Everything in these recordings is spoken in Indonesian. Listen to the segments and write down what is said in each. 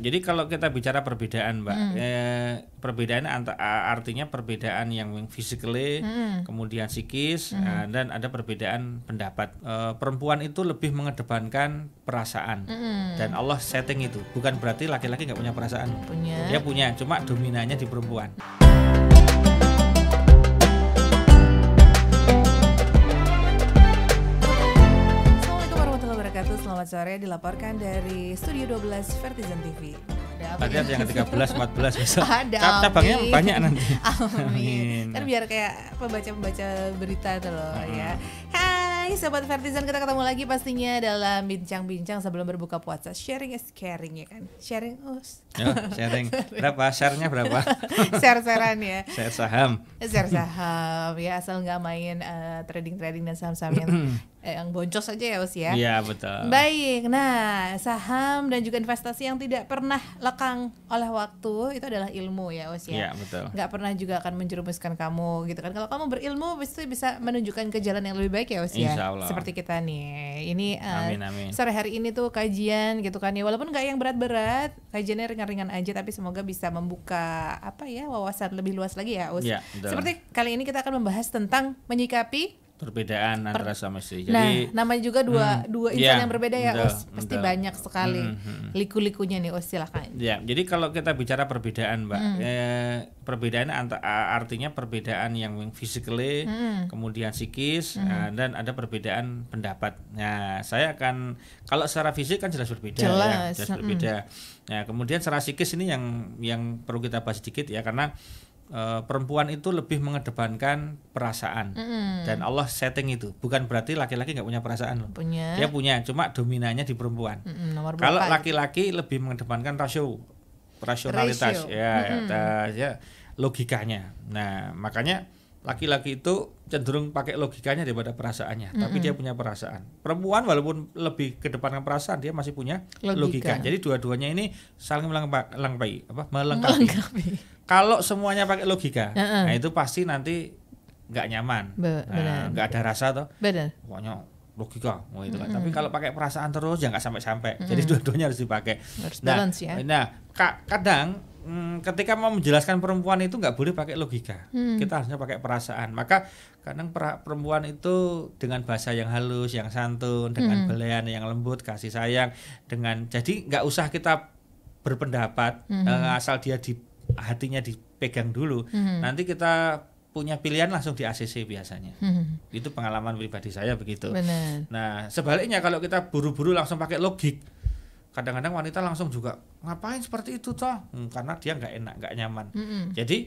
Jadi kalau kita bicara perbedaan, Mbak, hmm. eh, perbedaan antara artinya perbedaan yang physically, hmm. kemudian psikis, hmm. eh, dan ada perbedaan pendapat. Eh, perempuan itu lebih mengedepankan perasaan hmm. dan Allah setting itu. Bukan berarti laki-laki nggak punya perasaan. Punya. Dia punya, cuma dominannya di perempuan. sore dilaporkan dari Studio 12 Vertizen TV. Ada apa ya? yang 13, 14 besok. Ada. Cabangnya banyak nanti. Amin. amin. Kan biar kayak pembaca-pembaca berita itu loh hmm. ya. Hai Sobat Vertizen, kita ketemu lagi pastinya dalam bincang-bincang sebelum berbuka puasa Sharing is caring ya kan? Sharing us ya, Sharing, berapa? Share-nya berapa? Share-sharean ya Share saham Share saham ya, asal nggak main trading eh, trading-trading dan saham-saham yang eh, yang boncos aja ya Us ya. Iya betul. Baik, nah saham dan juga investasi yang tidak pernah lekang oleh waktu itu adalah ilmu ya Us ya. Iya betul. Gak pernah juga akan menjerumuskan kamu gitu kan. Kalau kamu berilmu pasti bisa menunjukkan ke jalan yang lebih baik ya Us ya. Insya Allah. Seperti kita nih, ini uh, amin, amin. sore hari ini tuh kajian gitu kan ya. Walaupun gak yang berat-berat, kajiannya ringan-ringan aja tapi semoga bisa membuka apa ya wawasan lebih luas lagi ya Us. Iya. Seperti kali ini kita akan membahas tentang menyikapi perbedaan per antara sama istri. Nah, jadi nah, namanya juga dua hmm, dua insan yeah, yang berbeda ya, betul, Os. Pasti betul. banyak sekali hmm, hmm, hmm. liku-likunya nih, Os. Silakan. Ya, jadi kalau kita bicara perbedaan, Mbak, hmm. eh, perbedaan antara artinya perbedaan yang physically, hmm. kemudian psikis, hmm. eh, dan ada perbedaan pendapat. Nah, saya akan kalau secara fisik kan jelas berbeda ya, jelas. ya, jelas hmm. berbeda. Nah, kemudian secara psikis ini yang yang perlu kita bahas sedikit ya karena Eh, perempuan itu lebih mengedepankan perasaan mm. dan Allah setting itu bukan berarti laki-laki nggak punya perasaan loh punya. dia punya cuma dominannya di perempuan mm -hmm, kalau laki-laki lebih mengedepankan rasio rasionalitas rasio. ya mm -hmm. ya logikanya nah makanya Laki-laki itu cenderung pakai logikanya daripada perasaannya, mm -hmm. tapi dia punya perasaan. Perempuan walaupun lebih ke kedepankan perasaan, dia masih punya logika. logika. Jadi dua-duanya ini saling melengkapi, apa? Melengkapi. melengkapi. Kalau semuanya pakai logika, mm -hmm. nah itu pasti nanti nggak nyaman, nggak nah, nggak ada rasa toh. Pokoknya logika, oh itu mm -hmm. Tapi kalau pakai perasaan terus ya nggak sampai-sampai. Mm -hmm. Jadi dua-duanya harus dipakai. Harus nah, balance ya. Nah, kadang hmm, ketika mau menjelaskan perempuan itu nggak boleh pakai logika. Hmm. Kita harusnya pakai perasaan. Maka kadang perempuan itu dengan bahasa yang halus, yang santun, dengan hmm. belian yang lembut, kasih sayang, dengan jadi nggak usah kita berpendapat hmm. eh, asal dia di hatinya dipegang dulu. Hmm. Nanti kita punya pilihan langsung di ACC biasanya. Hmm. Itu pengalaman pribadi saya begitu. Bener. Nah, sebaliknya kalau kita buru-buru langsung pakai logik, kadang-kadang wanita langsung juga ngapain seperti itu toh hmm, karena dia nggak enak nggak nyaman mm -hmm. jadi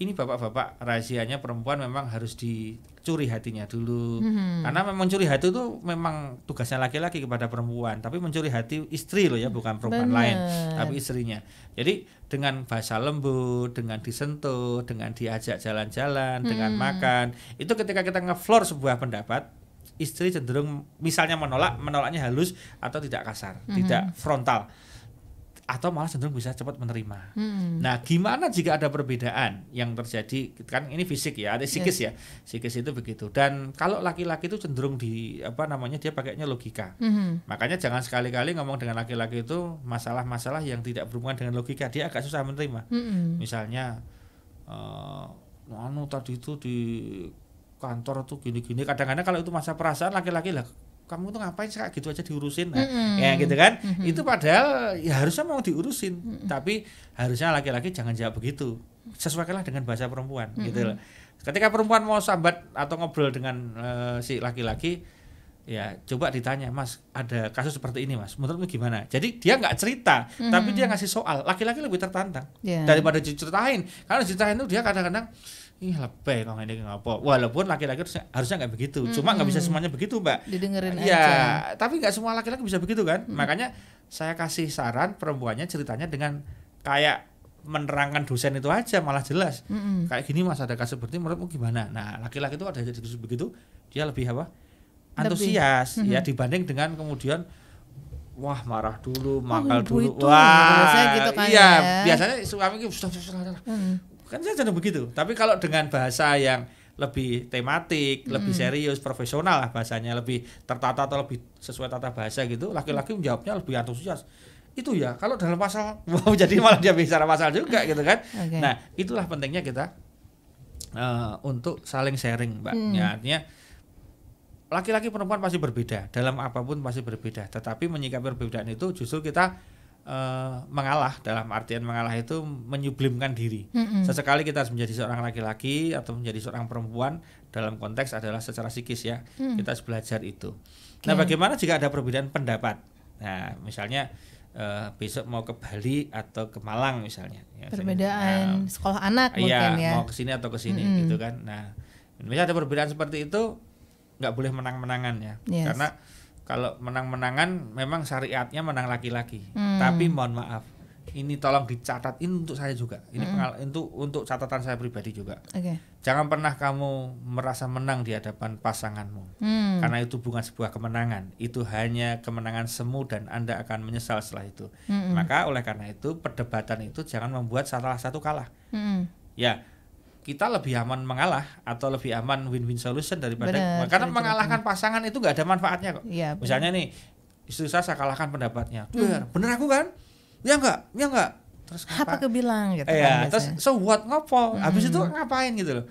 ini bapak-bapak rahasianya perempuan memang harus dicuri hatinya dulu mm-hmm. karena memang mencuri hati itu memang tugasnya laki-laki kepada perempuan tapi mencuri hati istri loh ya bukan perempuan Bener. lain tapi istrinya jadi dengan bahasa lembut dengan disentuh dengan diajak jalan-jalan mm. dengan makan itu ketika kita ngeflor sebuah pendapat istri cenderung misalnya menolak, menolaknya halus atau tidak kasar, mm -hmm. tidak frontal atau malah cenderung bisa cepat menerima. Hmm. Nah, gimana jika ada perbedaan yang terjadi? Kan ini fisik ya, ada psikis yes. ya. Psikis itu begitu. Dan kalau laki-laki itu cenderung di apa namanya dia pakainya logika. Hmm. Makanya jangan sekali-kali ngomong dengan laki-laki itu masalah-masalah yang tidak berhubungan dengan logika, dia agak susah menerima. Hmm. Misalnya uh, anu tadi itu di kantor tuh gini-gini kadang-kadang kalau itu masa perasaan laki-laki lah kamu tuh ngapain kayak gitu aja diurusin nah, mm -hmm. ya gitu kan mm -hmm. itu padahal ya harusnya mau diurusin mm -hmm. tapi harusnya laki-laki jangan jawab begitu sesuaikanlah dengan bahasa perempuan mm -hmm. gitu loh ketika perempuan mau sambat atau ngobrol dengan uh, si laki-laki ya coba ditanya mas ada kasus seperti ini mas menurutmu gimana jadi dia nggak cerita mm -hmm. tapi dia ngasih soal laki-laki lebih tertantang yeah. daripada diceritain karena diceritain itu dia kadang-kadang ih lebay kalau ini ngapa walaupun laki-laki harusnya nggak begitu hmm cuma nggak bisa semuanya begitu mbak didengerin ya aja. tapi nggak semua laki-laki bisa begitu kan hmm makanya saya kasih saran perempuannya ceritanya dengan kayak menerangkan dosen itu aja malah jelas mm-hmm. kayak gini mas ada kasus seperti menurutmu gimana nah laki-laki itu ada jadi begitu dia lebih apa antusias lebih. ya dibanding dengan kemudian wah marah dulu, oh, dulu. Itu, wah, gitu kan iya, ya. biasanya suami gitu sudah sudah. Kan saya cenderung begitu. Tapi kalau dengan bahasa yang lebih tematik, hmm. lebih serius, profesional lah bahasanya, lebih tertata atau lebih sesuai tata bahasa gitu, laki-laki menjawabnya lebih antusias. Itu ya, kalau dalam pasal mau jadi malah dia bicara pasal juga gitu kan. Okay. Nah, itulah pentingnya kita uh, untuk saling sharing, Mbak. Hmm. Ya, artinya laki-laki perempuan pasti berbeda, dalam apapun pasti berbeda, tetapi menyikapi perbedaan itu justru kita Eh, mengalah dalam artian mengalah itu menyublimkan diri. Mm -hmm. Sesekali kita harus menjadi seorang laki-laki atau menjadi seorang perempuan dalam konteks adalah secara psikis ya. Mm. Kita harus belajar itu. Okay. Nah, bagaimana jika ada perbedaan pendapat? Nah, misalnya uh, besok mau ke Bali atau ke Malang misalnya. Ya, perbedaan nah, sekolah anak iya, mungkin ya. mau ke sini atau ke sini mm -hmm. gitu kan. Nah, misalnya ada perbedaan seperti itu nggak boleh menang-menangan ya. Yes. Karena kalau menang-menangan memang syariatnya menang laki-laki. Hmm. Tapi mohon maaf, ini tolong dicatat ini untuk saya juga. Ini hmm. pengal untuk untuk catatan saya pribadi juga. Okay. Jangan pernah kamu merasa menang di hadapan pasanganmu. Hmm. Karena itu bukan sebuah kemenangan. Itu hanya kemenangan semu dan Anda akan menyesal setelah itu. Hmm. Maka oleh karena itu perdebatan itu jangan membuat salah satu kalah. Hmm. Ya, kita lebih aman mengalah atau lebih aman win-win solution daripada bener, karena cerita, mengalahkan cerita. pasangan itu nggak ada manfaatnya kok. Ya, Misalnya nih istri saya, saya kalahkan pendapatnya. Hmm. Bener, hmm. bener aku kan? Ya enggak, ya enggak. Terus apa kebilang gitu eh, kan. Iya, terus so what ngopo? Hmm. Habis itu ngapain gitu loh.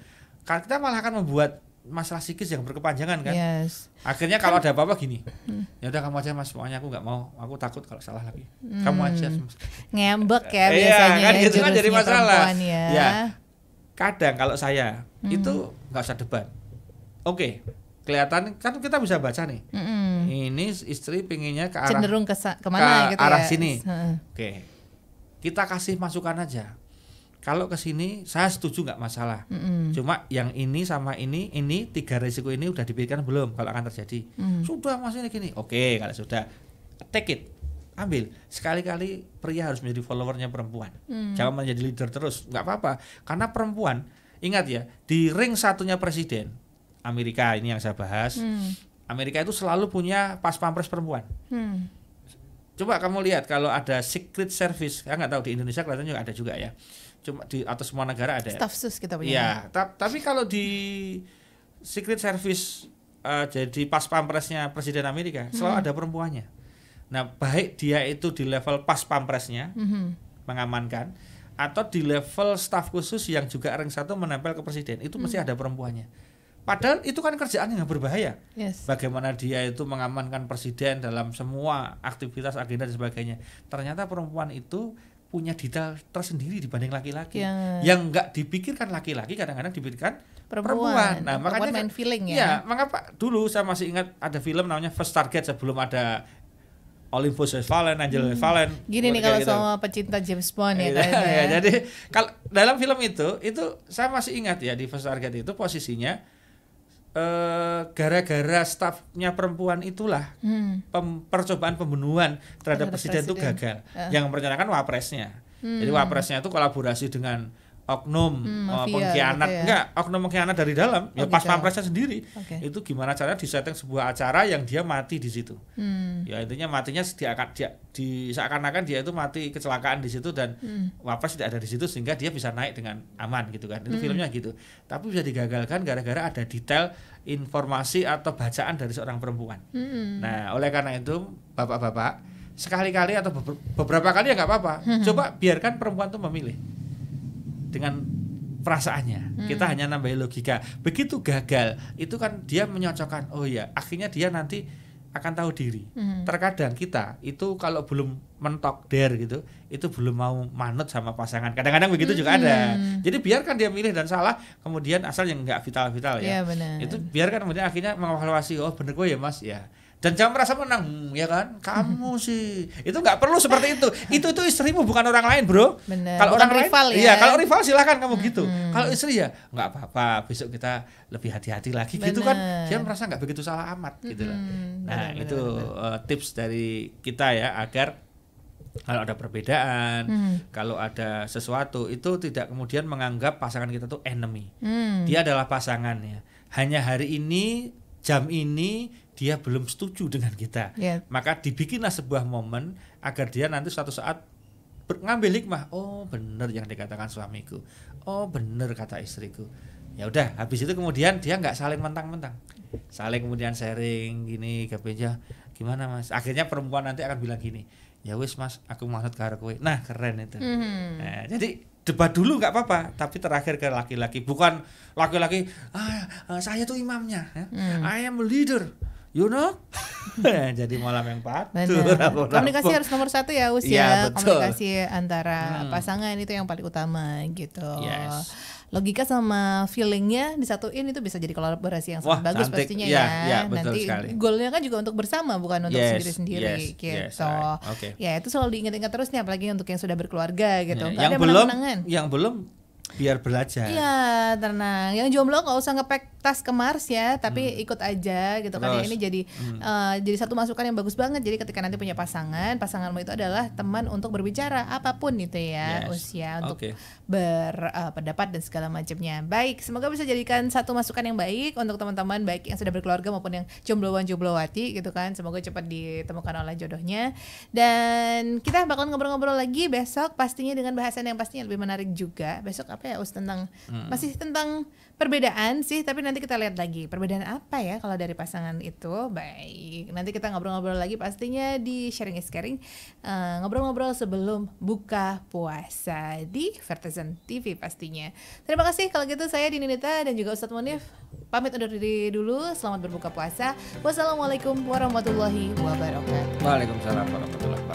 Karena kita malah akan membuat masalah psikis yang berkepanjangan kan. Yes. Akhirnya kalau kan ada apa-apa gini, hmm. ya udah kamu aja mas, pokoknya aku nggak mau, aku takut kalau salah lagi. Hmm. Kamu aja. Mas. Ngembek ya iya, biasanya. Iya, kan ya, itu kan jadi masalah. Ya. ya kadang kalau saya hmm. itu nggak usah debat oke okay, kelihatan kan kita bisa baca nih hmm. ini istri pinginnya ke arah cenderung ke kemana ke gitu ya? arah ya? sini oke okay. kita kasih masukan aja kalau ke sini saya setuju nggak masalah hmm. cuma yang ini sama ini ini tiga risiko ini udah diberikan belum kalau akan terjadi hmm. sudah masih gini oke okay, kalau sudah take it ambil sekali-kali pria harus menjadi followernya perempuan hmm. jangan menjadi leader terus nggak apa-apa karena perempuan ingat ya di ring satunya presiden Amerika ini yang saya bahas hmm. Amerika itu selalu punya pas pampres perempuan hmm. coba kamu lihat kalau ada secret service saya nggak tahu di Indonesia kelihatannya ada juga ya cuma di atau semua negara ada staff sus kita punya ya ta tapi kalau di secret service uh, jadi pas pampresnya presiden Amerika selalu hmm. ada perempuannya Nah, baik dia itu di level pas pampresnya mm-hmm. mengamankan atau di level staf khusus yang juga ring satu menempel ke presiden itu mm. mesti mhm. ada perempuannya. Padahal itu kan kerjaan yang berbahaya. Yes. Bagaimana dia itu mengamankan presiden dalam semua aktivitas agenda dan sebagainya. Ternyata perempuan itu punya detail tersendiri dibanding laki-laki. Yeah. Yang nggak dipikirkan laki-laki kadang-kadang dipikirkan perempuan. perempuan. Nah, perempuan makanya main feeling ya. Iya, mengapa dulu saya masih ingat ada film namanya First Target sebelum ada Olympus West Valen, Angel hmm. Valen. Gini nih kalau gitu. sama pecinta James Bond ya. Iya, ya. Iya, jadi kalau dalam film itu, itu saya masih ingat ya di First Target itu posisinya eh, gara-gara uh, gara stafnya perempuan itulah hmm. pem, percobaan pembunuhan terhadap, presiden, presiden itu gagal. Uh. Yang merencanakan wapresnya. Hmm. Jadi wapresnya itu kolaborasi dengan oknum hmm, eh, mafia, pengkhianat gitu ya. enggak oknum pengkhianat dari dalam ya, oh, ya gitu. pas pampresnya sendiri okay. itu gimana caranya disetting sebuah acara yang dia mati di situ hmm. ya intinya matinya dia dia di seakan-akan dia itu mati kecelakaan di situ dan hmm. wapres tidak ada di situ sehingga dia bisa naik dengan aman gitu kan itu hmm. filmnya gitu tapi bisa digagalkan gara-gara ada detail informasi atau bacaan dari seorang perempuan hmm. nah oleh karena itu bapak-bapak sekali-kali atau beberapa kali ya nggak apa-apa hmm. coba biarkan perempuan itu memilih dengan perasaannya. Hmm. Kita hanya nambahin logika. Begitu gagal, itu kan dia menyocokkan. Oh ya, akhirnya dia nanti akan tahu diri. Hmm. Terkadang kita itu kalau belum mentok der gitu, itu belum mau manut sama pasangan. Kadang-kadang begitu hmm. juga ada. Hmm. Jadi biarkan dia milih dan salah, kemudian asal yang nggak vital-vital ya. ya Itu biarkan kemudian akhirnya mengevaluasi, oh bener gue ya Mas ya dan jangan merasa menang ya kan kamu sih itu nggak perlu seperti itu itu itu istrimu bukan orang lain bro kalau orang rival lain, ya iya, kalau rival silahkan kamu hmm, gitu kalau istri ya nggak apa-apa besok kita lebih hati-hati lagi bener. gitu kan dia merasa nggak begitu salah amat gitu hmm, lah nah bener, itu bener. Uh, tips dari kita ya agar kalau ada perbedaan, hmm. kalau ada sesuatu itu tidak kemudian menganggap pasangan kita tuh enemy. Hmm. Dia adalah pasangannya. Hanya hari ini, jam ini, dia belum setuju dengan kita. Yeah. Maka dibikinlah sebuah momen agar dia nanti suatu saat ngambil hikmah. Oh, benar yang dikatakan suamiku. Oh, benar kata istriku. Ya udah, habis itu kemudian dia nggak saling mentang-mentang. Saling kemudian sharing gini, kebeja gimana Mas? Akhirnya perempuan nanti akan bilang gini, "Ya wis Mas, aku maksud ke arah kowe." Nah, keren itu. Mm -hmm. nah, jadi debat dulu nggak apa-apa tapi terakhir ke laki-laki bukan laki-laki ah, ah saya tuh imamnya ya. hmm. I am a leader you know jadi malam yang patuh komunikasi harus nomor satu ya usia. ya, komunikasi antara hmm. pasangan itu yang paling utama gitu yes. logika sama feelingnya disatuin itu bisa jadi kolaborasi yang sangat bagus cantik. pastinya iya, ya, ya. ya nanti goalnya kan juga untuk bersama bukan untuk sendiri-sendiri yes, yes, gitu yes, right. okay. ya itu selalu diingat-ingat terus nih apalagi untuk yang sudah berkeluarga gitu ya, yang ada belum yang belum biar belajar iya tenang yang jomblo nggak usah ngepek tas ke Mars ya, tapi hmm. ikut aja gitu kan. Ya, ini jadi hmm. uh, jadi satu masukan yang bagus banget. Jadi ketika nanti punya pasangan, pasanganmu itu adalah teman untuk berbicara apapun itu ya, yes. usia untuk okay. berpendapat eh, uh, dan segala macamnya. Baik, semoga bisa jadikan satu masukan yang baik untuk teman-teman baik yang sudah berkeluarga maupun yang jombloan jomblowati gitu kan. Semoga cepat ditemukan oleh jodohnya. Dan kita bakal ngobrol-ngobrol lagi besok pastinya dengan bahasan yang pastinya lebih menarik juga. Besok apa ya, Us tentang hmm. masih tentang perbedaan sih, tapi nanti kita lihat lagi perbedaan apa ya kalau dari pasangan itu. Baik, nanti kita ngobrol-ngobrol lagi pastinya di sharing is caring. ngobrol eh, ngobrol-ngobrol sebelum buka puasa di Vertizen TV pastinya. Terima kasih kalau gitu saya Dininita dan juga Ustadz Munif pamit undur diri dulu. Selamat berbuka puasa. Wassalamualaikum warahmatullahi wabarakatuh. Waalaikumsalam warahmatullahi wabarakatuh.